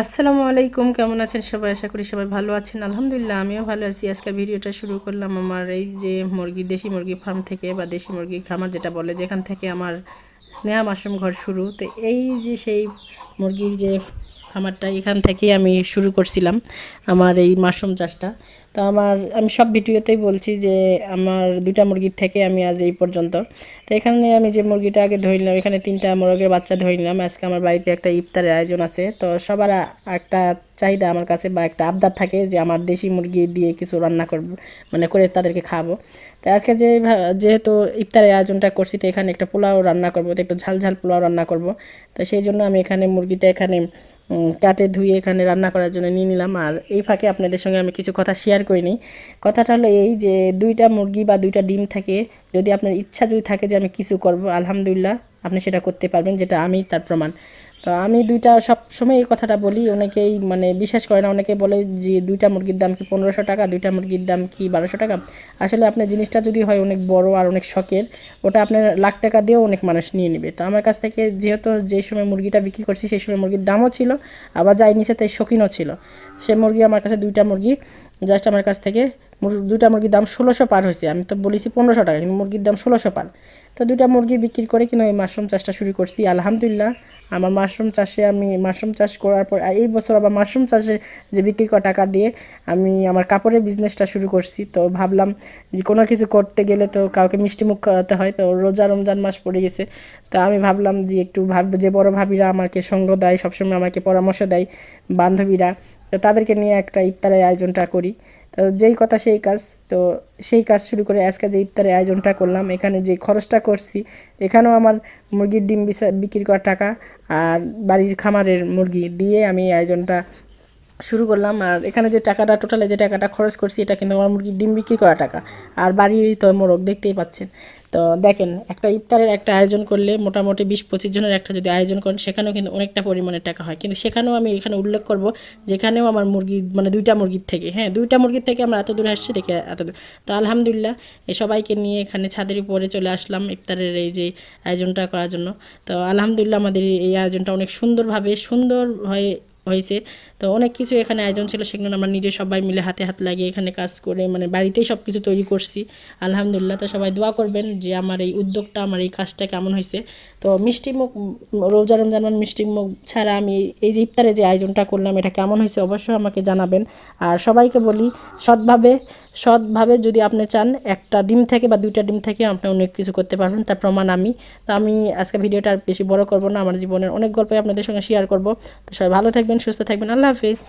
আসসালামু আলাইকুম কেমন আছেন সবাই আশা করি সবাই ভালো আছেন আলহামদুলিল্লাহ আমিও ভালো আছি আজকের ভিডিওটা শুরু করলাম আমার এই যে মুরগি দেশি মুরগি ফার্ম থেকে বা দেশি মুরগি খামার যেটা বলে যেখান থেকে আমার স্নেহা মাশরুম ঘর শুরু তো এই যে সেই মুরগির যে খামারটা এখান থেকেই আমি শুরু করছিলাম আমার এই মাশরুম চাষটা তো আমার আমি সব ভিডিওতেই বলছি যে আমার দুটা মুরগির থেকে আমি আজ এই পর্যন্ত তো এখানে আমি যে মুরগিটা আগে ধরিলাম এখানে তিনটা মোরগের বাচ্চা ধরিলাম আজকে আমার বাড়িতে একটা ইফতারের আয়োজন আছে তো সবার একটা চাহিদা আমার কাছে বা একটা আবদার থাকে যে আমার দেশি মুরগি দিয়ে কিছু রান্না করব মানে করে তাদেরকে খাবো তো আজকে যে যেহেতু ইফতারের আয়োজনটা করছি তো এখানে একটা পোলাও রান্না করবো তো একটু ঝাল ঝাল পোলাও রান্না করব তো সেই জন্য আমি এখানে মুরগিটা এখানে কাটে ধুয়ে এখানে রান্না করার জন্য নিয়ে নিলাম আর এই ফাঁকে আপনাদের সঙ্গে আমি কিছু কথা শেয়ার করে নিই কথাটা হলো এই যে দুইটা মুরগি বা দুইটা ডিম থাকে যদি আপনার ইচ্ছা যদি থাকে যে আমি কিছু করব আলহামদুলিল্লাহ আপনি সেটা করতে পারবেন যেটা আমি তার প্রমাণ তো আমি দুইটা সবসময় এই কথাটা বলি অনেকেই মানে বিশ্বাস করে না অনেকে বলে যে দুইটা মুরগির দাম কি পনেরোশো টাকা দুইটা মুরগির দাম কি বারোশো টাকা আসলে আপনার জিনিসটা যদি হয় অনেক বড় আর অনেক শখের ওটা আপনার লাখ টাকা দিয়েও অনেক মানুষ নিয়ে নেবে তো আমার কাছ থেকে যেহেতু যে সময় মুরগিটা বিক্রি করছি সেই সময় মুরগির দামও ছিল আবার যাই নিচে তাই শৌখিনও ছিল সে মুরগি আমার কাছে দুইটা মুরগি জাস্ট আমার কাছ থেকে দুইটা মুরগির দাম ষোলোশো পার হয়েছে আমি তো বলেছি পনেরোশো টাকা কিন্তু মুরগির দাম ষোলোশো পার তো দুটা মুরগি বিক্রি করে কিন্তু ওই মাশরুম চাষটা শুরু করছি আলহামদুলিল্লাহ আমার মাশরুম চাষে আমি মাশরুম চাষ করার পর এই বছর আবার মাশরুম চাষে যে বিক্রি করা টাকা দিয়ে আমি আমার কাপড়ের বিজনেসটা শুরু করছি তো ভাবলাম যে কোনো কিছু করতে গেলে তো কাউকে মিষ্টিমুখ করাতে হয় তো রোজা রমজান মাস পড়ে গেছে তো আমি ভাবলাম যে একটু ভাব যে বড় ভাবিরা আমাকে সঙ্গ দেয় সবসময় আমাকে পরামর্শ দেয় বান্ধবীরা তো তাদেরকে নিয়ে একটা ইফতারের আয়োজনটা করি তো যেই কথা সেই কাজ তো সেই কাজ শুরু করে আজকে যে ইফতারের আয়োজনটা করলাম এখানে যে খরচটা করছি এখানেও আমার মুরগির ডিম বিক্রি করা টাকা আর বাড়ির খামারের মুরগি দিয়ে আমি আয়োজনটা শুরু করলাম আর এখানে যে টাকাটা টোটালে যে টাকাটা খরচ করছি এটা কিন্তু আমার মুরগির ডিম বিক্রি করা টাকা আর বাড়ির তো মোরগ দেখতেই পাচ্ছেন তো দেখেন একটা ইফতারের একটা আয়োজন করলে মোটামুটি বিশ পঁচিশ জনের একটা যদি আয়োজন করেন সেখানেও কিন্তু অনেকটা পরিমাণে টাকা হয় কিন্তু সেখানেও আমি এখানে উল্লেখ করব যেখানেও আমার মুরগি মানে দুইটা মুরগির থেকে হ্যাঁ দুইটা মুরগির থেকে আমরা এত দূরে আসছি দেখে এত দূর তো আলহামদুলিল্লাহ সবাইকে নিয়ে এখানে ছাদের উপরে চলে আসলাম ইফতারের এই যে আয়োজনটা করার জন্য তো আলহামদুলিল্লাহ আমাদের এই আয়োজনটা অনেক সুন্দরভাবে সুন্দর হয়ে হয়েছে তো অনেক কিছু এখানে আয়োজন ছিল সেগুলো আমরা নিজে সবাই মিলে হাতে হাত লাগিয়ে এখানে কাজ করে মানে বাড়িতেই সব কিছু তৈরি করছি আলহামদুলিল্লাহ তো সবাই দোয়া করবেন যে আমার এই উদ্যোগটা আমার এই কাজটা কেমন হয়েছে তো মিষ্টিমুখ রোজা রমজান মিষ্টিমুখ ছাড়া আমি এই যে ইফতারে যে আয়োজনটা করলাম এটা কেমন হয়েছে অবশ্যই আমাকে জানাবেন আর সবাইকে বলি সৎভাবে সৎভাবে যদি আপনি চান একটা ডিম থেকে বা দুইটা ডিম থেকে আপনি অনেক কিছু করতে পারবেন তার প্রমাণ আমি তো আমি আজকে ভিডিওটা আর বেশি বড় করব না আমার জীবনের অনেক গল্পই আপনাদের সঙ্গে শেয়ার করব তো সবাই ভালো থাকবেন সুস্থ থাকবেন আল্লাহ হাফিজ